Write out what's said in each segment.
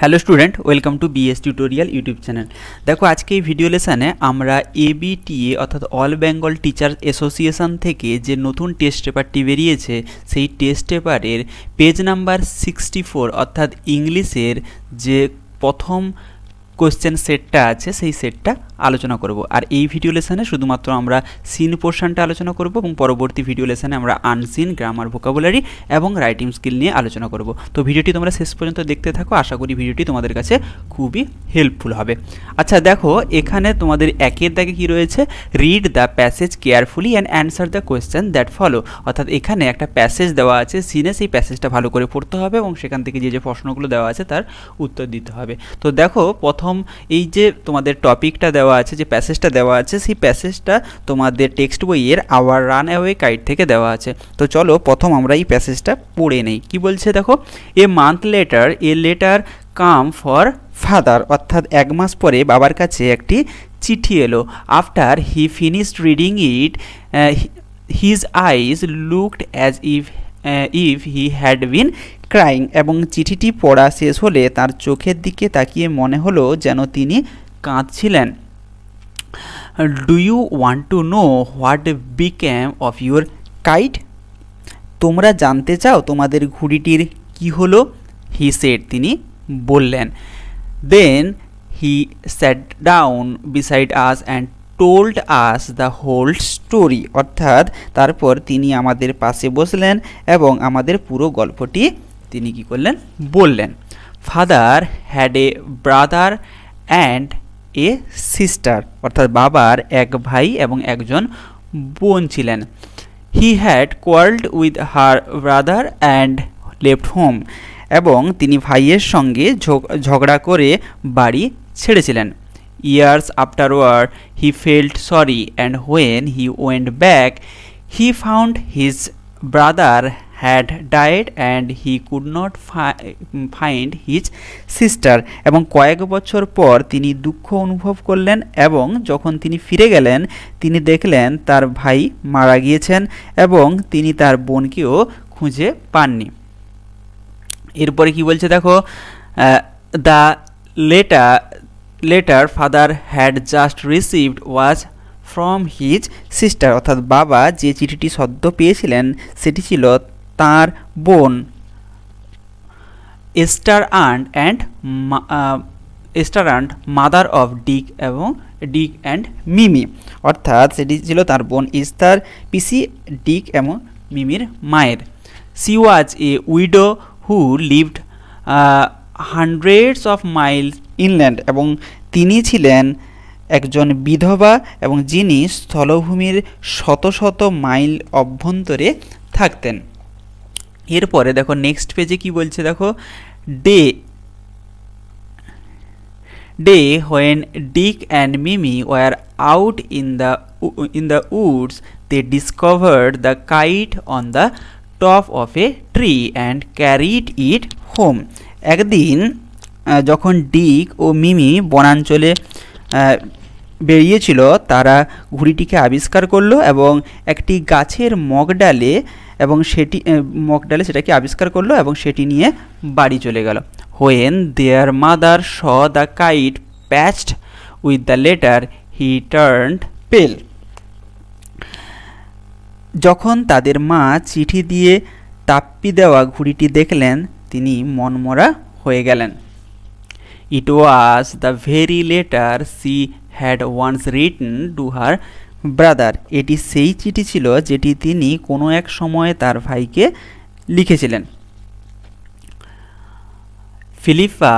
hello student welcome to BS tutorial YouTube channel দেখো আজকে এই ভিডিও লেসানে আমরা এবিটিএ অর্থাৎ অল বেঙ্গল টিচার অ্যাসোসিয়েশন থেকে যে নতুন টেস্ট পেপারটি বেরিয়েছে সেই টেস্ট পেপারের পেজ নাম্বার সিক্সটি ফোর অর্থাৎ ইংলিশের যে প্রথম কোশ্চেন সেটটা আছে সেই সেটটা আলোচনা করব আর এই ভিডিও লেসনে শুধুমাত্র আমরা সিন পোর্শনটা আলোচনা করব এবং পরবর্তী ভিডিও লেসনে আমরা আনসিন গ্রামার ভোকাবুলারি এবং রাইটিং স্কিল নিয়ে আলোচনা করব তো ভিডিওটি তোমরা শেষ পর্যন্ত দেখতে থাকো আশা করি ভিডিওটি তোমাদের কাছে খুবই হেল্পফুল হবে আচ্ছা দেখো এখানে তোমাদের একের দাগে কি রয়েছে read the passage carefully and answer the question that follow অর্থাৎ এখানে একটা প্যাসেজ দেওয়া আছে সিনে সেই প্যাসেজটা ভালো করে পড়তে হবে এবং সেখান থেকে যে যে প্রশ্নগুলো দেওয়া আছে তার উত্তর দিতে হবে তো দেখো প্রথম এই যে তোমাদের টপিকটা দেওয়া দেওয়া আছে যে প্যাসেজটা দেওয়া আছে সেই প্যাসেজটা তোমাদের টেক্সট বইয়ের আওয়ার রান অ্যাওয়ে গাইড থেকে দেওয়া আছে তো চলো প্রথম আমরা এই প্যাসেজটা পড়ে নেই কি বলছে দেখো a month letter a letter come for father অর্থাৎ এক মাস পরে বাবার কাছে একটি চিঠি এলো after he finished reading it his eyes looked as if if he had been crying এবং চিঠিটি পড়া শেষ হলে তার চোখের দিকে তাকিয়ে মনে হলো যেন তিনি কাঁদছিলেন do you want to know what became of your kite তোমরা জানতে চাও তোমাদের ঘুড়িটির কি হলো হি সেট তিনি বললেন then he sat down beside us and told us the whole story অর্থাৎ তারপর তিনি আমাদের পাশে বসলেন এবং আমাদের পুরো গল্পটি তিনি কি করলেন বললেন father had a brother and a sister অর্থাৎ বাবার এক ভাই এবং একজন বোন ছিলেন he had quarrelled with her brother and left home এবং তিনি ভাইয়ের সঙ্গে ঝগড়া করে বাড়ি ছেড়েছিলেন years after war he felt sorry and when he went back he found his brother had died and he could not find his sister এবং কয়েক বছর পর তিনি দুঃখ অনুভব করলেন এবং যখন তিনি ফিরে গেলেন তিনি দেখলেন তার ভাই মারা গিয়েছেন এবং তিনি তার বোনকেও খুঁজে পাননি এরপরে কি বলছে দেখো the letter letter father had just received was from his sister অর্থাৎ বাবা যে চিঠিটি সদ্য পেয়েছিলেন সেটি ছিল তার বোন Esther aunt and Esther aunt mother of Dick এবং ডিক অ্যান্ড মিমি অর্থাৎ সেটি ছিল তার বোন ইস্তার পিসি ডিক এবং মিমির মায়ের she was a widow who lived hundreds of mile inland এবং তিনি ছিলেন একজন বিধবা এবং যিনি স্থলভূমির শত শত মাইল অভ্যন্তরে থাকতেন এরপরে দেখো নেক্সট পেজে কি বলছে দেখো day day when Dick and Mimi were out in the in the woods they discovered the kite on the top of a tree and carried it home একদিন যখন ডিক ও মিমি বনাঞ্চলে বেরিয়েছিল তারা ঘুড়িটিকে আবিষ্কার করলো এবং একটি গাছের মগডালে এবং সেটি মকডালে সেটাকে আবিষ্কার করলো এবং সেটি নিয়ে বাড়ি চলে গেল when their mother saw the kite patched with the letter he turned pale যখন তাদের মা চিঠি দিয়ে তাপ্পি দেওয়া ঘুড়িটি দেখলেন তিনি মনমরা হয়ে গেলেন it was the very letter she had once written to her brother এটি সেই চিঠি ছিল যেটি তিনি কোনো এক সময়ে তার ভাইকে লিখেছিলেন Philippa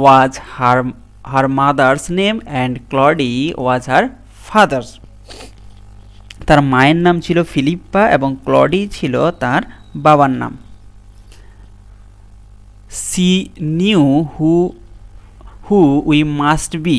was her her mother's name and Claudie was her father's তার মায়ের নাম ছিল ফিলিপ্পা এবং ক্লডি ছিল তার বাবার নাম she knew who who we must be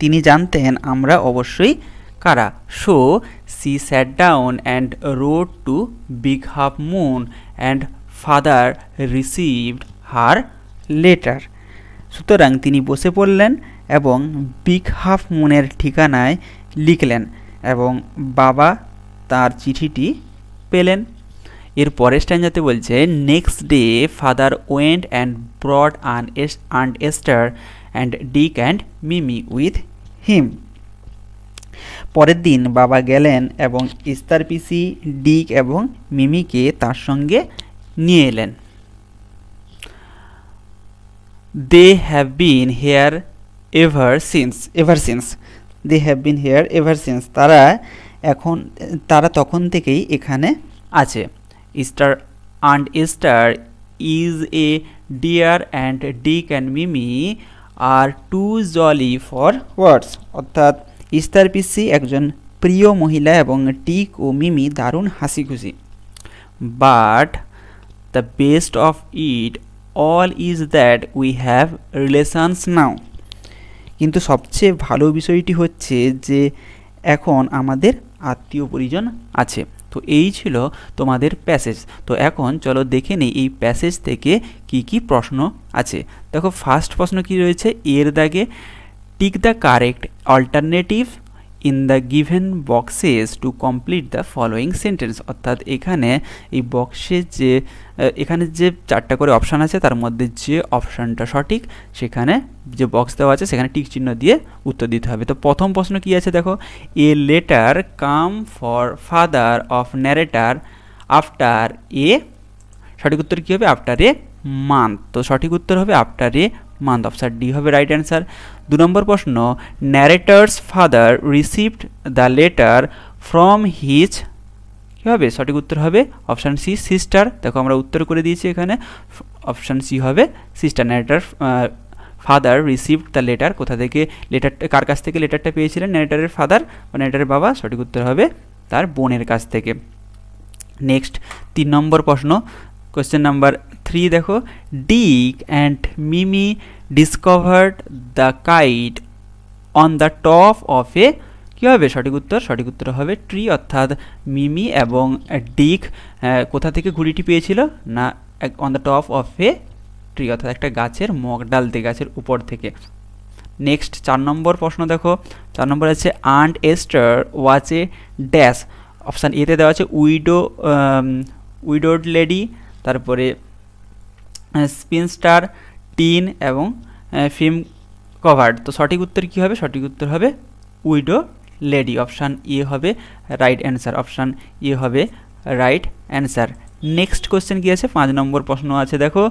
তিনি জানতেন আমরা অবশ্যই কারা so she sat down and wrote to Big Half Moon and father received her letter সুতরাং তিনি বসে পড়লেন এবং বিগ হাফ মুনের ঠিকানায় লিখলেন এবং বাবা তার চিঠিটি পেলেন এর পরের স্ট্যান্ডাতে বলছে next day father went and brought aunt S and Esther and Dick and Mimi with him পরের দিন বাবা গেলেন এবং ইস্তার পিসি ডিক এবং মিমিকে তার সঙ্গে নিয়ে এলেন they have been here ever since ever since they have been here ever since তারা এখন তারা তখন থেকেই এখানে আছে Esther and Esther is a dear and Dick and Mimi are too jolly for words অর্থাৎ ইস্তার পিসি একজন প্রিয় মহিলা এবং টিক ও মিমি দারুণ হাসি খুশি but the best of it all is that we have relations now কিন্তু সবচেয়ে ভালো বিষয়টি হচ্ছে যে এখন আমাদের আত্মীয় পরিজন আছে তো এই ছিল তোমাদের প্যাসেজ তো এখন চলো দেখে নিই এই প্যাসেজ থেকে কি কি প্রশ্ন আছে দেখো ফার্স্ট প্রশ্ন কি রয়েছে এর দাগে tick the correct alternative in the given boxes to complete the following sentence অর্থাৎ এখানে এই বক্সে যে এখানে যে চারটা করে অপশান আছে তার মধ্যে যে অপশানটা সঠিক সেখানে যে বক্স দেওয়া আছে সেখানে টিক চিহ্ন দিয়ে উত্তর দিতে হবে তো প্রথম প্রশ্ন কি আছে দেখো a letter come for father of narrator after a সঠিক উত্তর কী হবে আফটার এ মান্থ তো সঠিক উত্তর হবে after a month option D হবে রাইট অ্যান্সার দু নম্বর প্রশ্ন narrator's father received the letter from his কী হবে সঠিক উত্তর হবে অপশান সি সিস্টার দেখো আমরা উত্তর করে দিয়েছি এখানে অপশান সি হবে sister narrator father received the letter কোথা থেকে লেটারটা কার কাছ থেকে লেটারটা পেয়েছিলেন ন্যারেটারের ফাদার বা ন্যারেটারের বাবা সঠিক উত্তর হবে তার বোনের কাছ থেকে নেক্সট তিন নম্বর প্রশ্ন কোয়েশ্চেন নাম্বার থ্রি দেখো Dick and Mimi discovered the kite on the top of a কী হবে সঠিক উত্তর সঠিক উত্তর হবে ট্রি অর্থাৎ মিমি এবং ডিক কোথা থেকে ঘুড়িটি পেয়েছিল না on the top of a tree অর্থাৎ একটা গাছের মগ ডাল দিয়ে গাছের উপর থেকে নেক্সট চার নম্বর প্রশ্ন দেখো চার নম্বর আছে aunt Esther was a dash option এতে দেওয়া আছে উইডো উইডোড লেডি তারপরে স্পিনস্টার টিন এবং ফিল্ম কভার তো সঠিক উত্তর কী হবে সঠিক উত্তর হবে উইডো লেডি অপশান ইয়ে হবে রাইট অ্যান্সার অপশান ইয়ে হবে রাইট অ্যান্সার নেক্সট কোশ্চেন কী আছে পাঁচ নম্বর প্রশ্ন আছে দেখো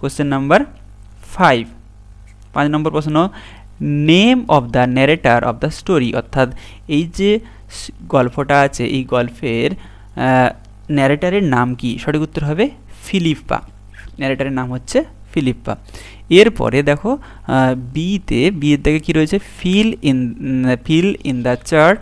কোশ্চেন নাম্বার ফাইভ পাঁচ নম্বর প্রশ্ন name of the narrator of the story অর্থাৎ এই যে গল্পটা আছে এই গল্পের ন্যারেটারের নাম কি সঠিক উত্তর হবে ফিলিপা ন্যারেটারের নাম হচ্ছে ফিলিপ্পা এরপরে দেখো বিতে বিয়ের দিকে কী রয়েছে fill in fill in the chart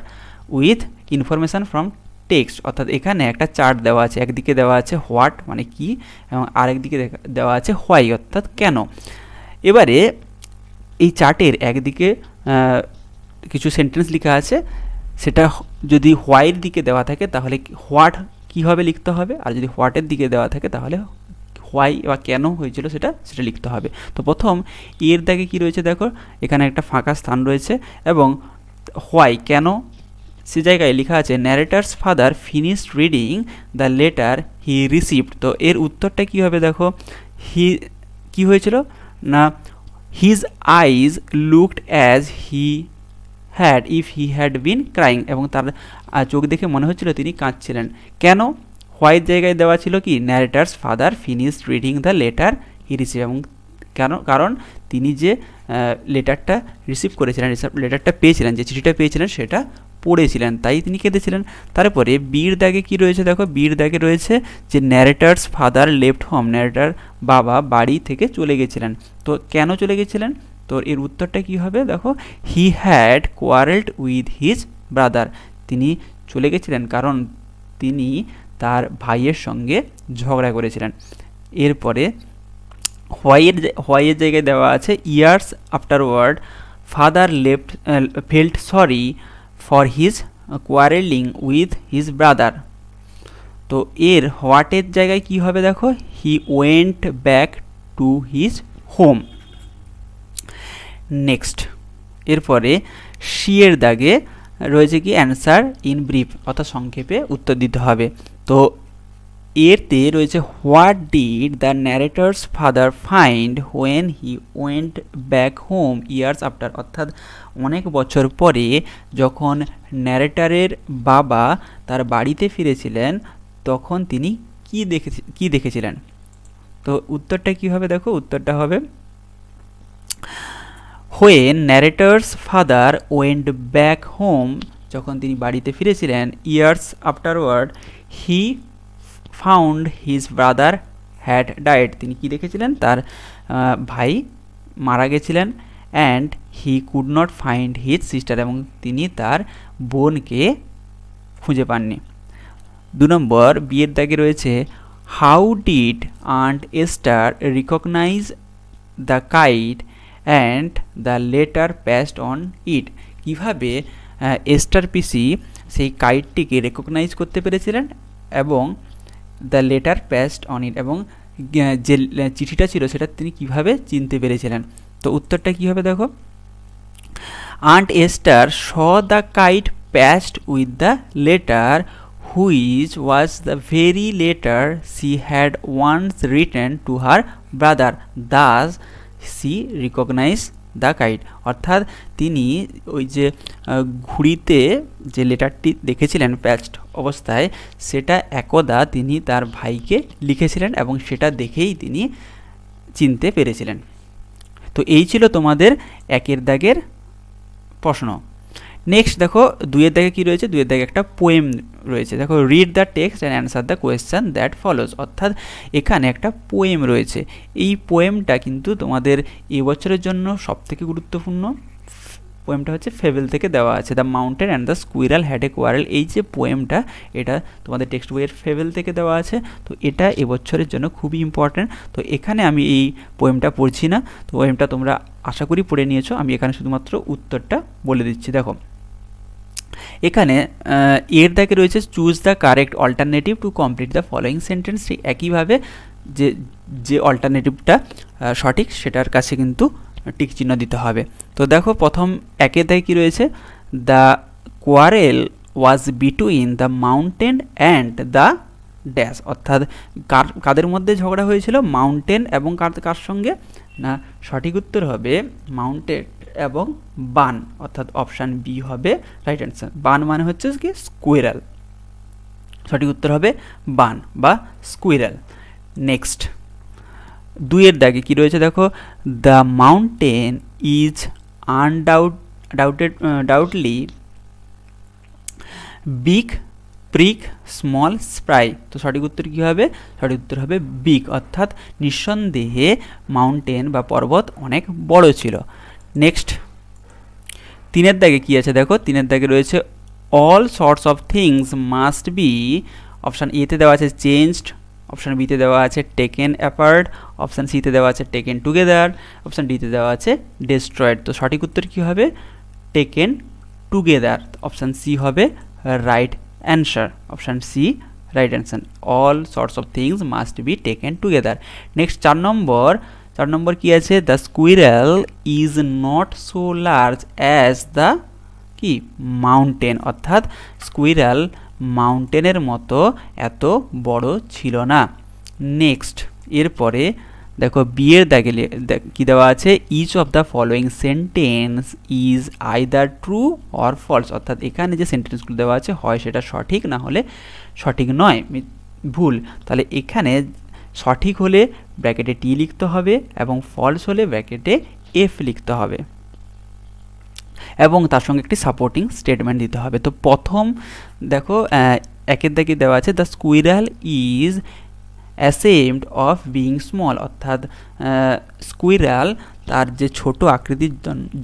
with information from text অর্থাৎ এখানে একটা চার্ট দেওয়া আছে একদিকে দেওয়া আছে হোয়াট মানে কি এবং আরেকদিকে দেওয়া আছে হোয়াই অর্থাৎ কেন এবারে এই চার্টের একদিকে কিছু সেন্টেন্স লেখা আছে সেটা যদি হোয়াইয়ের দিকে দেওয়া থাকে তাহলে হোয়াট কীভাবে লিখতে হবে আর যদি হোয়াটের দিকে দেওয়া থাকে তাহলে হোয়াই বা কেন হয়েছিল সেটা সেটা লিখতে হবে তো প্রথম এর দাগে কি রয়েছে দেখো এখানে একটা ফাঁকা স্থান রয়েছে এবং হোয়াই কেন সে জায়গায় লেখা আছে narrator's father finished reading the letter he received তো এর উত্তরটা কী হবে দেখো হি কি হয়েছিল না his eyes looked as he had if he had been crying এবং তার চোখ দেখে মনে হচ্ছিল তিনি কাঁদছিলেন কেন হোয়াইট জায়গায় দেওয়া ছিল কি narrator's father finish reading the letter he receive এবং কেন কারণ তিনি যে লেটারটা রিসিভ করেছিলেন লেটারটা পেয়েছিলেন যে চিঠিটা পেয়েছিলেন সেটা পড়েছিলেন তাই তিনি কেঁদেছিলেন তারপরে বীর দাগে কী রয়েছে দেখো বীর দাগে রয়েছে যে narrator's father left home narrator বাবা বাড়ি থেকে চলে গেছিলেন তো কেন চলে গেছিলেন তো এর উত্তরটা কী হবে দেখো he had quarrelled with his brother তিনি চলে গেছিলেন কারণ তিনি তার ভাইয়ের সঙ্গে ঝগড়া করেছিলেন এরপরে হোয়াইয়ের হোয়াইয়ের জায়গায় দেওয়া আছে years afterward father left felt sorry for his quarrelling with his brother তো এর হোয়াটের জায়গায় কি হবে দেখো he went back to his home next এরপরে শিয়ের দাগে রয়েছে কি অ্যান্সার ইন ব্রিফ অর্থাৎ সংক্ষেপে উত্তর দিতে হবে তো এরতে রয়েছে what did the narrator's father find when he went back home years after অর্থাৎ অনেক বছর পরে যখন ন্যারেটারের বাবা তার বাড়িতে ফিরেছিলেন তখন তিনি কি দেখে কি দেখেছিলেন তো উত্তরটা কী হবে দেখো উত্তরটা হবে when narrator's father went back home যখন তিনি বাড়িতে ফিরেছিলেন years afterward he found his brother had died তিনি কি দেখেছিলেন তার ভাই মারা গেছিলেন and he could not find his sister এবং তিনি তার বোনকে খুঁজে পাননি দু নম্বর বিয়ের দাগে রয়েছে how did aunt Esther recognize the kite and the letter past on it কীভাবে এস্টার পিসি সেই কাইটটিকে রেকগনাইজ করতে পেরেছিলেন এবং the letter past on it এবং যে চিঠিটা ছিল সেটা তিনি কিভাবে চিনতে পেরেছিলেন তো উত্তরটা কী হবে দেখো aunt Esther saw the kite past with the letter which was the very letter she had once written to her brother thus she recognize the kite অর্থাৎ তিনি ওই যে ঘুড়িতে যে লেটারটি দেখেছিলেন প্যাচড অবস্থায় সেটা একদা তিনি তার ভাইকে লিখেছিলেন এবং সেটা দেখেই তিনি চিনতে পেরেছিলেন তো এই ছিল তোমাদের একের দাগের প্রশ্ন নেক্সট দেখো দুয়ের দাগে কি রয়েছে দুয়ের দাগে একটা পোয়েম রয়েছে দেখো read the text and answer the question that follows অর্থাৎ এখানে একটা পোয়েম রয়েছে এই পোয়েমটা কিন্তু তোমাদের এবছরের জন্য সব থেকে গুরুত্বপূর্ণ পোয়েমটা হচ্ছে ফেভেল থেকে দেওয়া আছে the mountain and the squirrel had a এই যে পোয়েমটা এটা তোমাদের টেক্সট বইয়ের ফেভেল থেকে দেওয়া আছে তো এটা এবছরের জন্য খুবই ইম্পর্ট্যান্ট তো এখানে আমি এই পোয়েমটা পড়ছি না তো পোয়েমটা তোমরা আশা করি পড়ে নিয়েছো আমি এখানে শুধুমাত্র উত্তরটা বলে দিচ্ছি দেখো এখানে এর দাগে রয়েছে choose the correct alternative to complete the following sentence একইভাবে যে যে অল্টারনেটিভটা সঠিক সেটার কাছে কিন্তু টিক চিহ্ন দিতে হবে তো দেখো প্রথম একে দায় কী রয়েছে the quarrel was between the mountain and the dash অর্থাৎ কার কাদের মধ্যে ঝগড়া হয়েছিল মাউন্টেন এবং কার কার সঙ্গে না সঠিক উত্তর হবে মাউন্টেন এবং বান অর্থাৎ অপশান বি হবে রাইট অ্যান্সার বান মানে হচ্ছে কি স্কুইরাল সঠিক উত্তর হবে বান বা স্কুইরাল নেক্সট দুইয়ের দাগে কি রয়েছে দেখো the mountain is undoubtedly big prig small spry তো সঠিক উত্তর কী হবে সঠিক উত্তর হবে বিগ অর্থাৎ নিঃসন্দেহে মাউন্টেন বা পর্বত অনেক বড় ছিল নেক্সট তিনের দাগে কি আছে দেখো তিনের দাগে রয়েছে all sorts of things must be option এতে দেওয়া আছে চেঞ্জড অপশান বিতে দেওয়া আছে টেকেন অ্যাপার্ড অপশান সিতে দেওয়া আছে টেকেন টুগেদার অপশান ডিতে দেওয়া আছে ডেস্ট্রয়েড তো সঠিক উত্তর কী হবে টেকেন টুগেদার অপশান সি হবে right answer option C right answer all sorts of things must be taken together next চার নম্বর চার নম্বর কি আছে the squirrel is not so large as the কি মাউন্টেন অর্থাৎ স্কুইরাল মাউন্টেনের মতো এত বড় ছিল না নেক্সট এরপরে দেখো বিয়ের দাগে কি দেওয়া আছে which of the following sentence is I the true or false অর্থাৎ এখানে যে সেন্টেন্সগুলো দেওয়া আছে হয় সেটা সঠিক না হলে সঠিক নয় ভুল তাহলে এখানে সঠিক হলে ব্র্যাকেটে টি লিখতে হবে এবং ফলস হলে ব্র্যাকেটে এফ লিখতে হবে এবং তার সঙ্গে একটি সাপোর্টিং স্টেটমেন্ট দিতে হবে তো প্রথম দেখো একের দাগে দেওয়া আছে the squirrel is ashamed of being small অর্থাৎ স্কুইরাল তার যে ছোট আকৃতির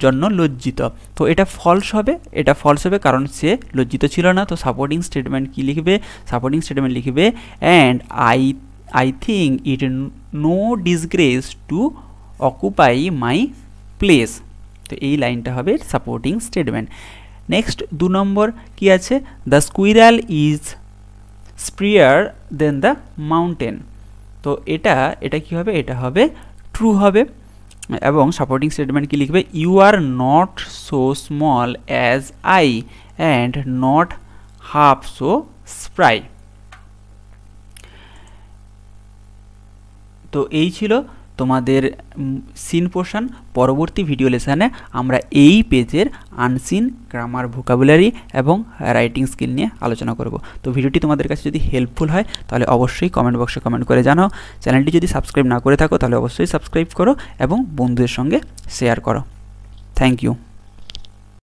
জন্য লজ্জিত তো এটা ফলস হবে এটা ফলস হবে কারণ সে লজ্জিত ছিল না তো সাপোর্টিং স্টেটমেন্ট কি লিখবে সাপোর্টিং স্টেটমেন্ট লিখবে and I I think it no disgrace to occupy my place তো এই লাইনটা হবে সাপোর্টিং স্টেটমেন্ট নেক্সট দু নম্বর কি আছে the squirrel is spryer than the mountain তো এটা এটা কি হবে এটা হবে ট্রু হবে এবং সাপোর্টিং স্টেটমেন্ট কি লিখবে you are not so small as I and not half so spry তো এই ছিল তোমাদের সিন পোর্শন পরবর্তী ভিডিও লেসানে আমরা এই পেজের আনসিন গ্রামার ভোকাবুলারি এবং রাইটিং স্কিল নিয়ে আলোচনা করব তো ভিডিওটি তোমাদের কাছে যদি হেল্পফুল হয় তাহলে অবশ্যই কমেন্ট বক্সে কমেন্ট করে জানাও চ্যানেলটি যদি সাবস্ক্রাইব না করে থাকো তাহলে অবশ্যই সাবস্ক্রাইব করো এবং বন্ধুদের সঙ্গে শেয়ার করো থ্যাংক ইউ